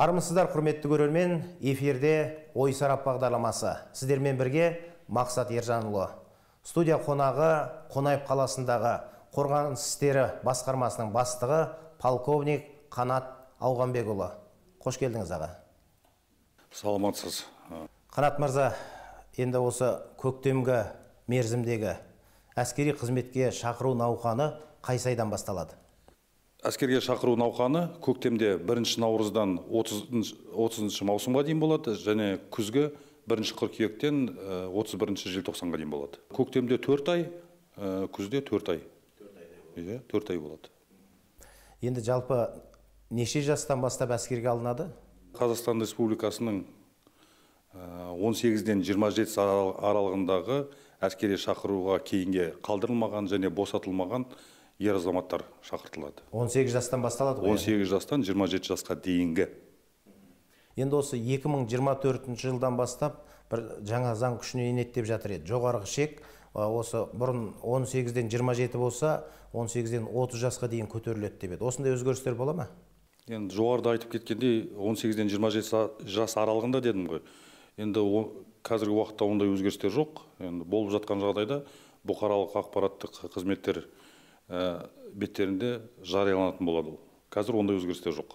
армысыздар құрметті көрермен эфирде ой сарап бағдарламасы сіздермен бірге мақсат ержанұлы студия қонағы қонаев қаласындағы қорғаныс істері басқармасының бастығы полковник қанат ауғанбекұлы қош келдіңіз аға саламатсыз қанат мырза енді осы көктемгі мерзімдегі әскери қызметке шақыру науқаны қай сайдан басталады әскерге шақыру науқаны көктемде бірінші наурыздан отызыншы маусымға дейін болады және күзгі бірінші қыркүйектен э, отыз бірінші желтоқсанға дейін болады көктемде төрт ай э, күзде төрт ай иә төрт ай болады енді жалпы неше жастан бастап әскерге алынады қазақстан республикасының 18-ден э, 27 аралығындағы әскери шақыруға кейінге қалдырылмаған және босатылмаған ер азаматтар шақыртылады 18 жастан басталады ғой 18 жастан 27 жасқа дейінгі енді осы 2024 жылдан бастап бір жаңа заң күшіне енеді деп жатыр еді жоғарғы шек осы бұрын 18-ден 27 болса 18-ден 30 жасқа дейін көтеріледі деп еді осындай өзгерістер бола ма енді жоғарыда айтып кеткендей 18-ден 27 жас аралығында дедім ғой енді о, қазіргі уақытта ондай өзгерістер жоқ енді болып жатқан жағдайда бұқаралық ақпараттық қызметтер Э, беттерінде жарияланатын болады ол қазір ондай өзгерістер жоқ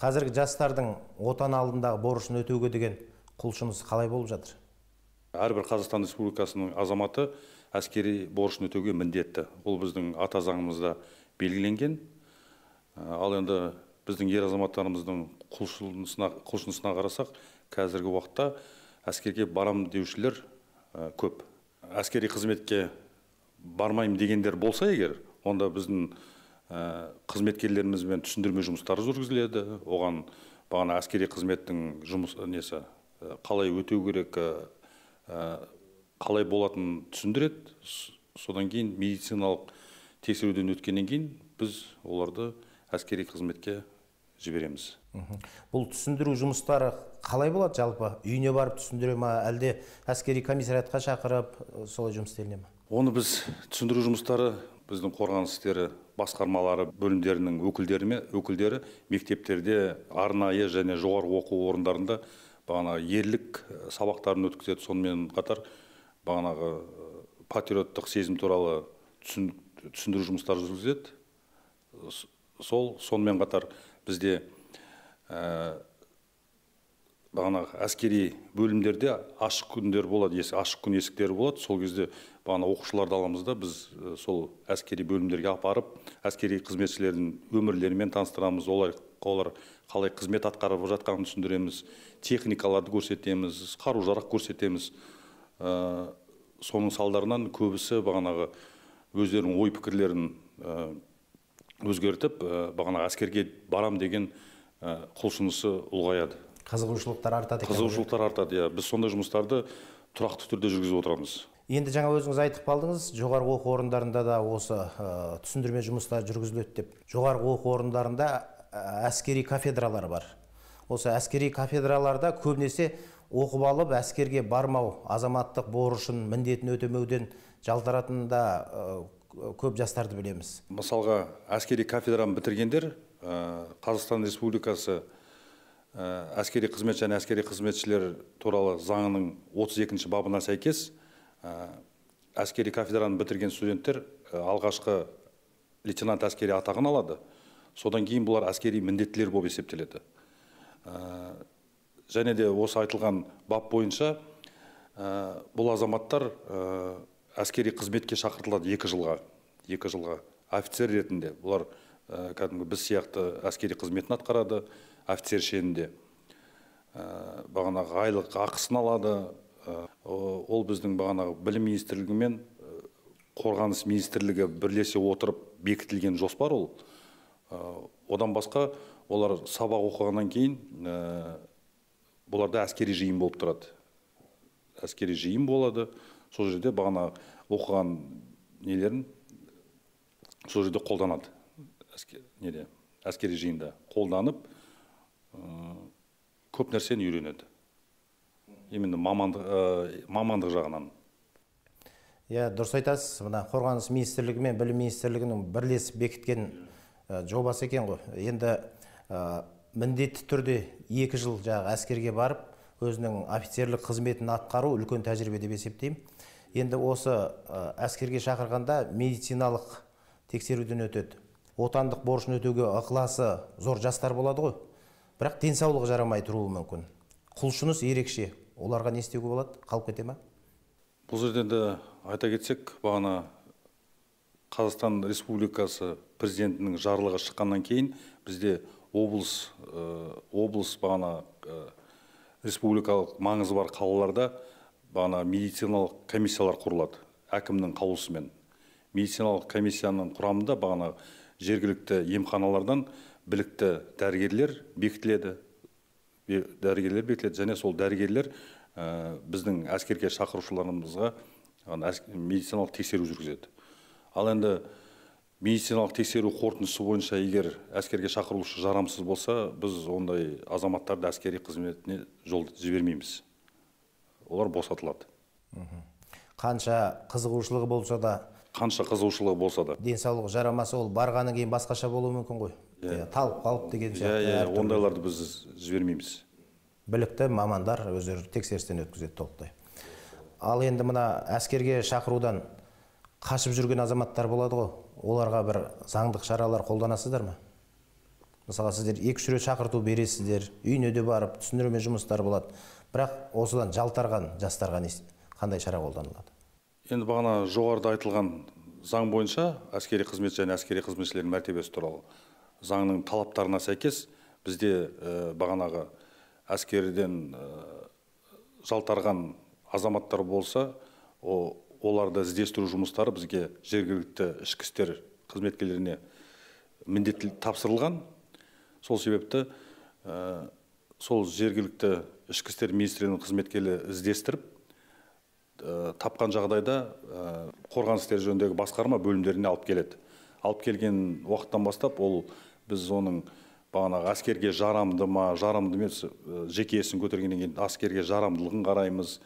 қазіргі жастардың отан алдындағы борышын өтеуге деген құлшынысы қалай болып жатыр әрбір қазақстан республикасының азаматы әскери борышын өтеуге міндетті ол біздің ата заңымызда белгіленген э, ал енді біздің ер азаматтарымыздың құлшынысына, құлшынысына қарасақ қазіргі уақытта әскерге барам деушілер э, көп әскери қызметке бармаймын дегендер болса егер онда біздің ә, э, қызметкерлерімізбен түсіндірме жұмыстары жүргізіледі оған бағана әскери қызметтің жұмыс несі э, қалай өтеу керек э, қалай болатынын түсіндіреді содан кейін медициналық тексеруден өткеннен кейін біз оларды әскери қызметке жібереміз бұл түсіндіру жұмыстары қалай болады жалпы үйіне барып түсіндіре ма әлде әскери комиссариатқа шақырып солай жұмыс істеліне ма оны біз түсіндіру жұмыстары біздің қорғаныс істері басқармалары бөлімдерінің өкілдеріме өкілдері мектептерде арнайы және жоғары оқу орындарында бағана ерлік э, сабақтарын өткізеді сонымен қатар бағанағы э, патриоттық сезім туралы түсіндіру жұмыстары жүргізіледі сол сонымен қатар бізде э, бағанағы әскери бөлімдерде ашық күндер болады ашық күн есіктері болады сол кезде бағана оқушыларды аламыз да біз сол әскери бөлімдерге апарып әскери қызметшілердің өмірлерімен таныстырамыз олар олар қалай қызмет атқарып жатқанын түсіндіреміз техникаларды көрсетеміз қару жарақ көрсетеміз ә, соның салдарынан көбісі бағанағы өздерінің ой пікірлерін өзгертіп бағанағы әскерге барам деген құлшынысы ұлғаяды қызығушылықтар артады екен қызығушылықтар артады иә біз сондай жұмыстарды тұрақты түрде жүргізіп отырамыз енді жаңа өзіңіз айтып қалдыңыз жоғарғы оқу орындарында да осы ә, түсіндірме жұмыстары жүргізіледі деп жоғарғы оқу орындарында әскери кафедралар бар осы әскери кафедраларда көбінесе оқып алып әскерге бармау азаматтық борышын міндетін өтемеуден жалтаратын да ә, көп жастарды білеміз мысалға әскери кафедраны бітіргендер ә, қазақстан республикасы Э, әскери қызмет және әскери қызметшілер туралы заңының 32 екінші бабына сәйкес э, әскери кафедраны бітірген студенттер э, алғашқы лейтенант әскери атағын алады содан кейін бұлар әскери міндеттілер болып есептеледі ә, және де осы айтылған бап бойынша ә, бұл азаматтар ә, әскери қызметке шақыртылады екі жылға екі жылға офицер ретінде бұлар кәдімгі біз сияқты әскери қызметін атқарады офицер шенінде э, бағанағы айлық ақысын алады э, ол біздің бағанағы білім министрлігі мен э, қорғаныс министрлігі бірлесе отырып бекітілген жоспар ол одан басқа олар сабақ оқығаннан кейін бұларда әскери жиын болып тұрады әскери жиын болады сол жерде бағана оқыған нелерін сол жерде қолданады неде әскери жиында қолданып Э, көп нәрсені үйренеді именно мамандық ә, мамандық жағынан иә дұрыс айтасыз мына қорғаныс министрлігі мен білім министрлігінің бірлесіп бекіткен ә, жобасы екен ғой енді ә, міндетті түрде екі жыл жаңағы әскерге барып өзінің офицерлік қызметін атқару үлкен тәжірибе деп есептеймін енді осы әскерге шақырғанда медициналық тексеруден өтеді отандық борышын өтеуге ықыласы зор жастар болады ғой бірақ денсаулығы жарамай тұруы мүмкін құлшыныс ерекше оларға не істеуге болады қалып кете ма бұл жерде енді айта кетсек бағана қазақстан республикасы президентінің жарлығы шыққаннан кейін бізде облыс ә, облыс бағана ә, республикалық маңызы бар қалаларда бағана медициналық комиссиялар құрылады әкімнің қаулысымен медициналық комиссияның құрамында бағана жергілікті емханалардан білікті дәрігерлер бекітіледі дәрігерлер бекітіледі және сол дәрігерлер біздің әскерге шақырушыларымызға медициналық тексеру жүргізеді ал енді медициналық тексеру қорытындысы бойынша егер әскерге шақырушы жарамсыз болса біз ондай азаматтарды әскери қызметіне жол жібермейміз олар босатылады қанша қызығушылығы болса да қанша қызығушылығы болса да денсаулығы жарамаса ол барғаннан кейін басқаша болуы мүмкін ғой талып қалып деген иә, сияқты иә иә ондайларды біз жібермейміз білікті мамандар өздері тексерістен өткізеді толықтай ал енді мына әскерге шақырудан қашып жүрген азаматтар болады ғой оларға бір заңдық шаралар қолданасыздар ма мысалы сіздер екі үш рет шақырту бересіздер үйіне де барып түсіндірме жұмыстар болады бірақ осыдан жалтарған жастарға не қандай шара қолданылады енді бағана жоғарыда айтылған заң бойынша әскери қызмет және әскери қызметшілердің мәртебесі туралы заңның талаптарына сәйкес бізде э, бағанағы әскерден э, жалтарған азаматтар болса о, оларды іздестіру жұмыстары бізге жергілікті ішкі істер қызметкерлеріне міндетті тапсырылған сол себепті ә, сол жергілікті ішкі істер министрлігінің қызметкерлері іздестіріп тапқан жағдайда ә, қорғаныс істері жөніндегі басқарма бөлімдеріне алып келеді алып келген уақыттан бастап ол біз оның бағанағы әскерге жарамды ма жарамды емес жеке ісін көтергеннен кейін әскерге жарамдылығын қараймыз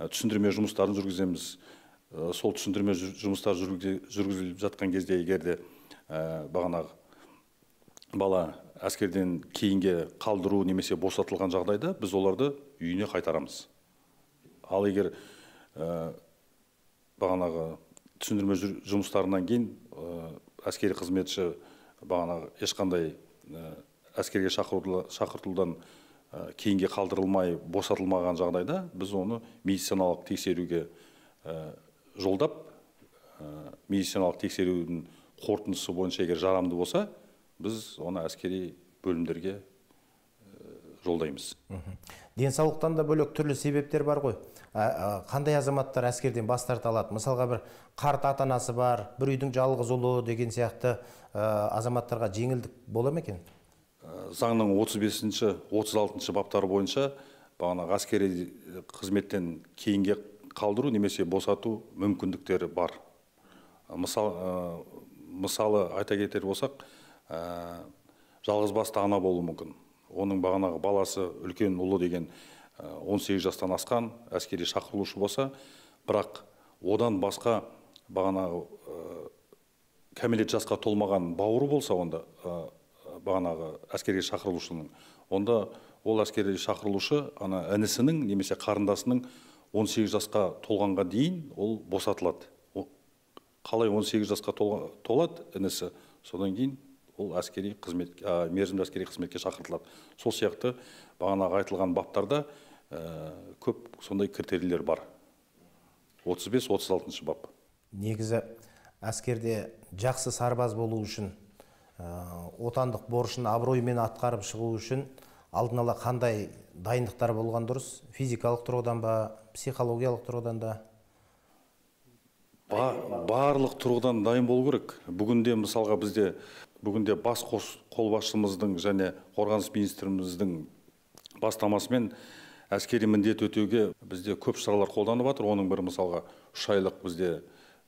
түсіндірме жұмыстарын жүргіземіз сол түсіндірме жұмыстары жүргізіліп жатқан кезде егер бағанағы бала әскерден кейінге қалдыру немесе босатылған жағдайда біз оларды үйіне қайтарамыз ал егер бағанағы түсіндірме жұмыстарынан кейін әскери қызметші бағанағы ешқандай ә, әскерге шақыртылудан ә, кейінге қалдырылмай босатылмаған жағдайда біз оны медициналық тексеруге ә, жолдап медициналық тексерудің қорытындысы бойынша егер жарамды болса біз оны әскери бөлімдерге жолдаймыз денсаулықтан да бөлек түрлі себептер бар ғой қандай азаматтар әскерден бас тарта алады мысалға бір қарт ата анасы бар бір үйдің жалғыз ұлы деген сияқты азаматтарға жеңілдік бола ма екен заңның 35 бесінші 36 алтыншы баптары бойынша бағанағы әскери э, қызметтен кейінге қалдыру немесе босату мүмкіндіктері бар мысал, мысалы айта кетер болсақ ә, басты ана болуы мүмкін оның бағанағы баласы үлкен ұлы деген 18 ә, жастан асқан әскери шақырылушы болса бірақ одан басқа бағанағы ә, кәмелет жасқа толмаған бауыры болса онда ә, бағанағы әскерге шақырылушының онда ол әскери шақырылушы ана інісінің немесе қарындасының 18 жасқа толғанға дейін ол босатылады қалай 18 жасқа толады інісі содан кейін ол әскери қызмет ә, мерзімді әскери қызметке шақыртылады сол сияқты бағанағы айтылған баптарда көп сондай критерийлер бар 35-36 бап негізі әскерде жақсы сарбаз болу үшін ә, отандық борышын абыроймен атқарып шығу үшін алдын ала қандай дайындықтар болған дұрыс физикалық тұрғыдан ба психологиялық тұрғыдан да барлық тұрғыдан дайын болу керек бүгінде мысалға бізде бүгінде бас қос, қолбасшымыздың және қорғаныс министріміздің бастамасымен әскери міндет өтеуге бізде көп шаралар қолданып жатыр оның бірі мысалға үш айлық бізде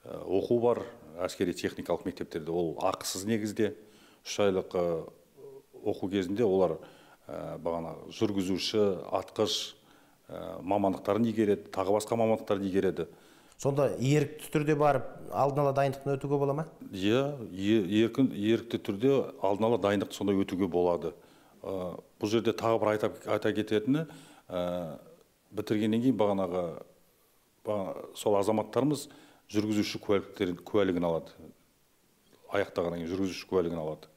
оқу бар әскери техникалық мектептерде ол ақысыз негізде үш айлық оқу кезінде олар бағана жүргізуші атқыш мамандықтарын игереді тағы басқа мамандықтарды игереді сонда ерікті түрде барып алдын ала дайындықтан өтуге бола ма иә еркін ерікті түрде алдын ала дайындықты сонда өтуге болады ә, бұл жерде тағы бір айта, айта кететіні ә, бітіргеннен кейін бағанағы баға, сол азаматтарымыз жүргізуші куәліктерін куәлігін алады аяқтағаннан кейін жүргізуші куәлігін алады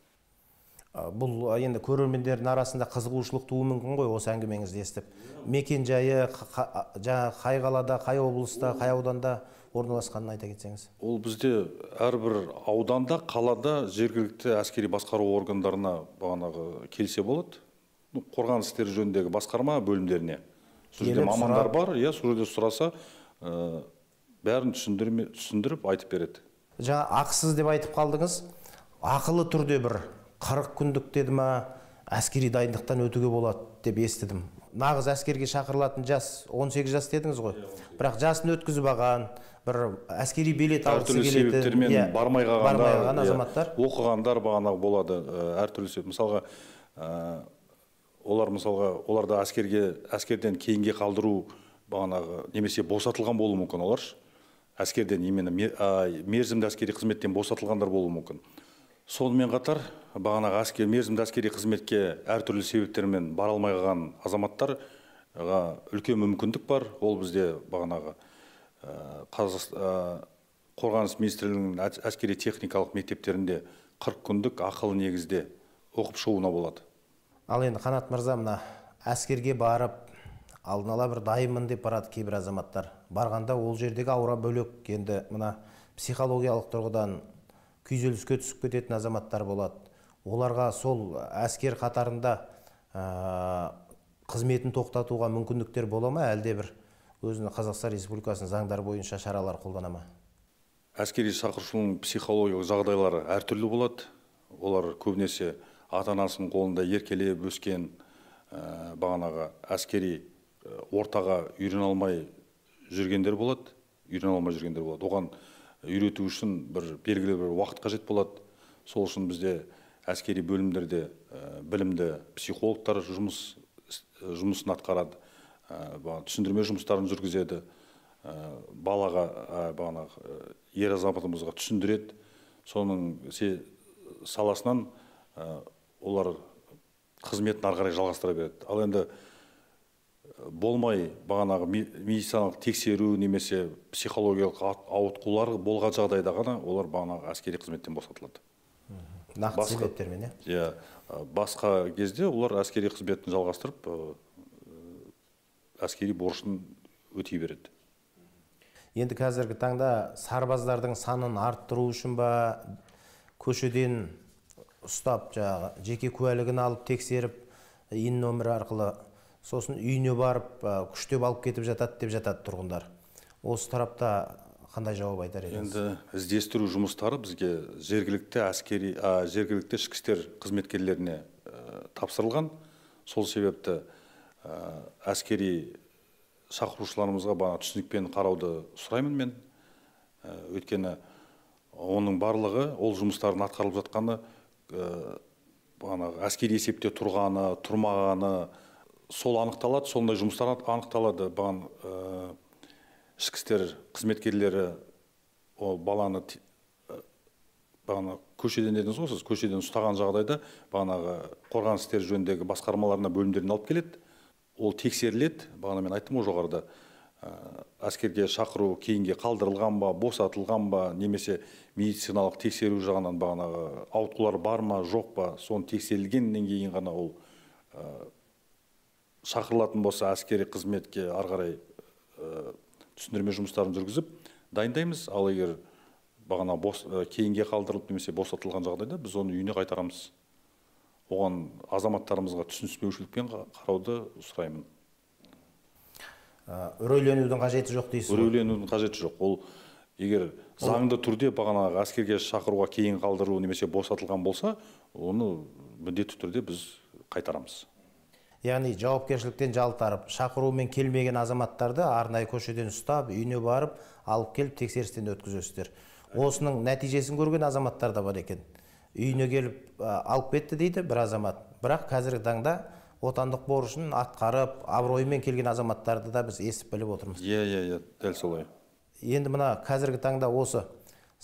бұл енді көрермендердің арасында қызығушылық тууы мүмкін ғой осы әңгімеңізді естіп мекен жайы жаңағы қай қалада қай облыста қай ауданда орналасқанын айта кетсеңіз ол бізде әрбір ауданда қалада жергілікті әскери басқару органдарына бағанағы келсе болады қорғаныс істері жөніндегі басқарма бөлімдеріне сол жерде мамандар бар иә сол жерде сұраса ә, бәрін түсіндіріп айтып береді жаңа ақысыз деп айтып қалдыңыз ақылы түрде бір қырық күндік деді ма әскери дайындықтан өтуге болады деп естідім нағыз әскерге шақырылатын жас 18 жас дедіңіз ғой иә, бірақ жасын өткізіп алған бір әскери билет алғысы келетін себептермен иә, бармай қалған иә. азаматтар оқығандар бағанағы болады әртүрлі себеп мысалға ә, олар мысалға оларды әскерге әскерден кейінге қалдыру бағанағы немесе босатылған болуы мүмкін оларшы әскерден именно мерзімді әскери қызметтен босатылғандар болуы мүмкін сонымен қатар бағанағы әскер мерзімді әскери қызметке әртүрлі себептермен бара алмай қалған азаматтарға үлкен мүмкіндік бар ол бізде бағанағы э, э, қорғаныс министрлігінің әскери техникалық мектептерінде 40 күндік ақылы негізде оқып шығуына болады ал енді қанат мырза мына әскерге барып алдын ала бір дайынмын деп барады кейбір азаматтар барғанда ол жердегі аура бөлек енді мына психологиялық тұрғыдан күйзеліске түсіп кететін азаматтар болады оларға сол әскер қатарында қызметін тоқтатуға мүмкіндіктер бола ма әлде бір өзінің қазақстан республикасының заңдары бойынша шаралар қолдана ма әскери шақырушының психологиялық жағдайлары әртүрлі болады олар көбінесе ата анасының қолында еркелеп өскен ә, бағанағы әскери ортаға үйрене алмай жүргендер болады үйрене алмай жүргендер болады оған үйрету үшін бір белгілі бір уақыт қажет болады сол үшін бізде әскери бөлімдерде білімді психологтар жұмыс жұмысын атқарады түсіндірме жұмыстарын жүргізеді балаға бағанағы ер азаматымызға түсіндіреді соның саласынан олар қызметін ары қарай жалғастыра береді ал енді болмай бағанағы медициналық тексеру немесе психологиялық ауытқулар болған жағдайда ғана олар бағанағы әскери қызметтен босатылады нақты себептермен иә иә басқа кезде олар әскери қызметін жалғастырып әскери борышын өтей береді енді қазіргі таңда сарбаздардың санын арттыру үшін ба көшеден ұстап жаңағы жеке куәлігін алып тексеріп ин нөмірі арқылы сосын үйіне барып күштеп алып кетіп жатады деп жатады тұрғындар осы тарапта қандай жауап айтар едіңіз енді іздестіру жұмыстары бізге жергілікті әскери ә, жергілікті ішкі істер қызметкерлеріне ә, тапсырылған сол себепті әскери шақырушыларымызға баға түсінікпен қарауды сұраймын мен ә, өйткені оның барлығы ол жұмыстардың атқарылып жатқаны ә, бағанағы әскери есепте тұрғаны тұрмағаны сол анықталады сондай жұмыстар анықталады бұған э, ішкі істер қызметкерлері ол баланы э, бағана көшеден дедіңіз ғой сіз көшеден ұстаған жағдайда бағанағы қорғаныс істері жөніндегі басқармаларына бөлімдеріне алып келеді ол тексеріледі бағана мен айттым ғой жоғарыда э, әскерге шақыру кейінге қалдырылған ба босатылған ба немесе медициналық тексеру жағынан бағанағы ауытқулар бар ма жоқ па соны тексерілгеннен кейін ғана ол шақырылатын болса әскери қызметке ары қарай ә, түсіндірме жұмыстарын жүргізіп дайындаймыз ал егер бағана бос ә, кейінге қалдырылып немесе босатылған жағдайда біз оны үйіне қайтарамыз оған азаматтарымызға түсініспеушілікпен қарауды сұраймын э, үрейленудің қажеті жоқ дейсіз ғой үрейленудің қажеті жоқ ол егер заңды түрде бағанағы әскерге шақыруға кейін қалдыру немесе босатылған болса оны міндетті түрде біз қайтарамыз яғни жауапкершіліктен жалтарып шақырумен келмеген азаматтарды арнайы көшеден ұстап үйіне барып алып келіп тексерістен өткізесіздер осының нәтижесін көрген азаматтар да бар екен үйіне келіп алып кетті дейді бір азамат бірақ қазіргі таңда отандық борышын атқарып абыроймен келген азаматтарды да біз естіп біліп отырмыз иә иә иә дәл солай енді мына қазіргі таңда осы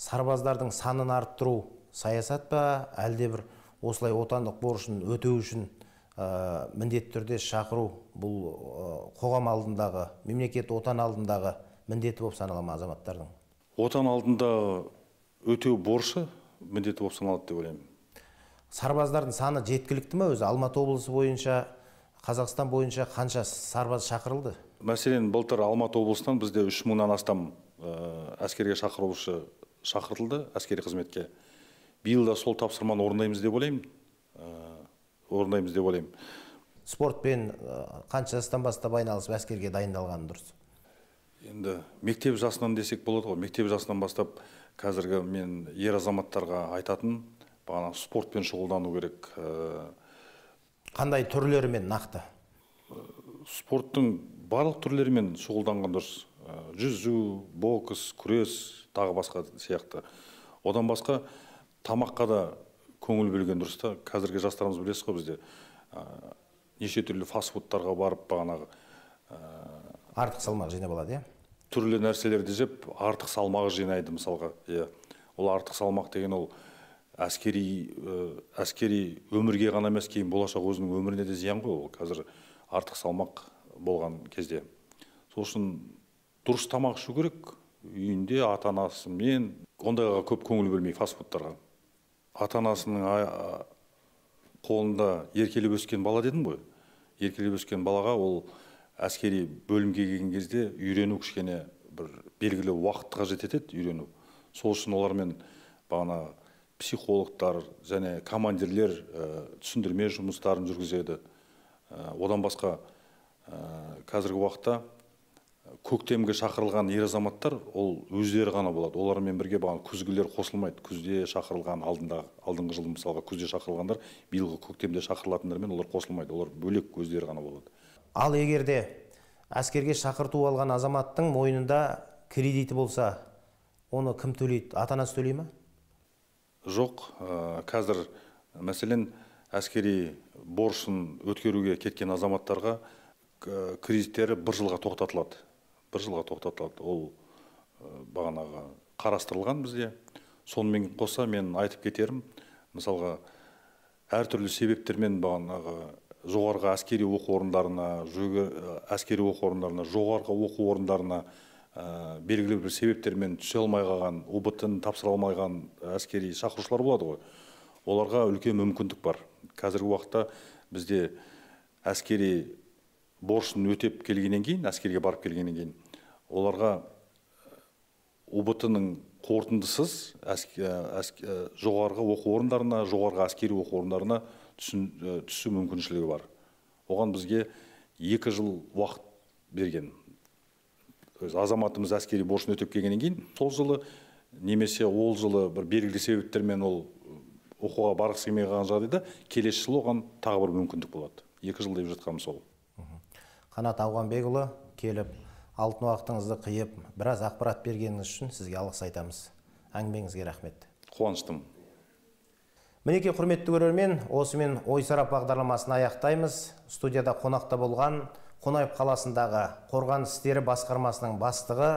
сарбаздардың санын арттыру саясат па әлде бір осылай отандық борышын өтеу үшін ә, міндетті түрде шақыру бұл э, қоғам алдындағы мемлекет отан алдындағы міндеті болып саналады азаматтардың отан алдында өтеу борышы міндеті болып саналады деп ойлаймын сарбаздардың саны жеткілікті ма өзі алматы облысы бойынша қазақстан бойынша қанша сарбаз шақырылды мәселен былтыр алматы облысынан бізде үш мыңнан астам ә, әскерге шақырылушы шақыртылды әскери қызметке биыл да сол тапсырманы орындаймыз деп ойлаймын орындаймыз деп ойлаймын спортпен қанша жастан бастап айналысып әскерге дайындалған дұрыс енді мектеп жасынан десек болады ғой мектеп жасынан бастап қазіргі мен ер азаматтарға айтатын бағана спортпен шұғылдану керек қандай түрлерімен нақты спорттың барлық түрлерімен шұғылданған дұрыс жүзу бокс күрес тағы басқа сияқты одан басқа тамаққа да көңіл бөлген дұрыс та қазіргі жастарымыз білесіз ғой бізде неше түрлі фастфудтарға барып бағанағы ә, артық салмақ жинап алады иә түрлі нәрселерді жеп артық салмақ жинайды мысалға иә ол артық салмақ деген ол әскери әскери өмірге ғана емес кейін болашақ өзінің өміріне де зиян ғой ол қазір артық салмақ болған кезде сол үшін дұрыс тамақ ішу керек үйінде ата анасымен ондайға көп көңіл бөлмей фастфудтарға ата анасының қолында еркелеп өскен бала дедім ғой еркелеп өскен балаға ол әскери бөлімге келген кезде үйрену кішкене бір белгілі уақытты қажет етеді үйрену сол үшін олармен бағана психологтар және командирлер ә, түсіндірме жұмыстарын жүргізеді э, одан басқа ә, қазіргі уақытта көктемгі шақырылған ер азаматтар ол өздері ғана болады олармен бірге баған күзгілер қосылмайды күзде шақырылған алдында алдыңғы жылы мысалға күзде шақырылғандар биылғы көктемде шақырылатындармен олар қосылмайды олар бөлек өздері ғана болады ал егерде әскерге шақырту алған азаматтың мойнында кредиті болса оны кім төлейді ата анасы төлей ма жоқ қазір мәселен әскери борышын өткеруге кеткен азаматтарға кредиттері бір жылға тоқтатылады бір жылға тоқтатылады ол бағанағы қарастырылған бізде сонымен қоса мен айтып кетерім мысалға әртүрлі себептермен бағанағы жоғарғы әскери оқу орындарына жүгі, әскери оқу орындарына жоғарғы оқу орындарына белгілі бір себептермен түсе алмай қалған ұбт ны әскери шақырушылар болады ғой оларға үлкен мүмкіндік бар қазіргі уақытта бізде әскери борышын өтеп келгеннен кейін әскерге барып келгеннен кейін оларға ұбт э, ның қорытындысыз э, э, жоғарғы оқу орындарына жоғарғы әскери оқу орындарына түсу мүмкіншілігі бар оған бізге екі жыл уақыт берген азаматымыз әскери борышын өтеп келгеннен кейін сол жылы немесе ол жылы бір белгілі себептермен ол оқуға барғысы келмей қалған жағдайда келесі жылы оған тағы бір мүмкіндік болады екі жыл деп жатқаным сол қанат ауғанбекұлы келіп алтын уақытыңызды қиып біраз ақпарат бергеніңіз үшін сізге алғыс айтамыз әңгімеңізге рахмет қуаныштымын мінекей құрметті көрермен осымен ой сарап бағдарламасын аяқтаймыз студияда қонақта болған қонаев қаласындағы қорған істері басқармасының бастығы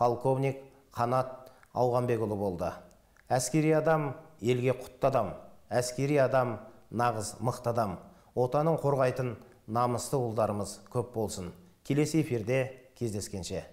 полковник қанат ауғанбекұлы болды әскери адам елге құтты адам әскери адам нағыз мықты адам отанын қорғайтын намысты ұлдарымыз көп болсын келесі эфирде кездескенше